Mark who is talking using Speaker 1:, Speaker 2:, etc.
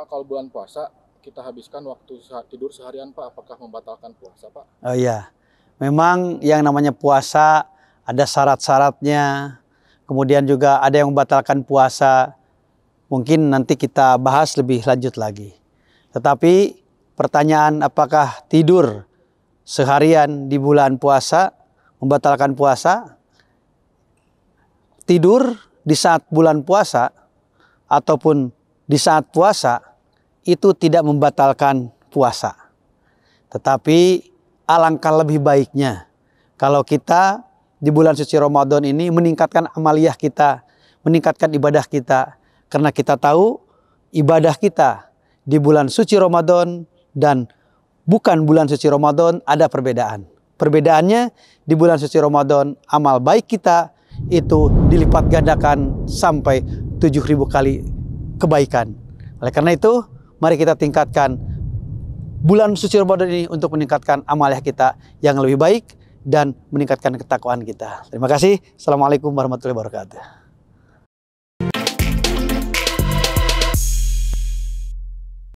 Speaker 1: Pak kalau bulan puasa kita habiskan waktu tidur seharian Pak, apakah membatalkan puasa Pak?
Speaker 2: Oh iya, memang yang namanya puasa ada syarat-syaratnya, kemudian juga ada yang membatalkan puasa. Mungkin nanti kita bahas lebih lanjut lagi. Tetapi pertanyaan apakah tidur seharian di bulan puasa membatalkan puasa? Tidur di saat bulan puasa ataupun di saat puasa itu tidak membatalkan puasa. Tetapi alangkah lebih baiknya kalau kita di bulan suci Ramadan ini meningkatkan amaliah kita, meningkatkan ibadah kita karena kita tahu ibadah kita di bulan suci Ramadan dan bukan bulan suci Ramadan ada perbedaan. Perbedaannya di bulan suci Ramadan amal baik kita itu dilipat gandakan sampai 7000 kali kebaikan. Oleh karena itu mari kita tingkatkan bulan suci Ramadan ini untuk meningkatkan amalnya kita yang lebih baik dan meningkatkan ketakwaan kita. Terima kasih. Assalamualaikum warahmatullahi wabarakatuh.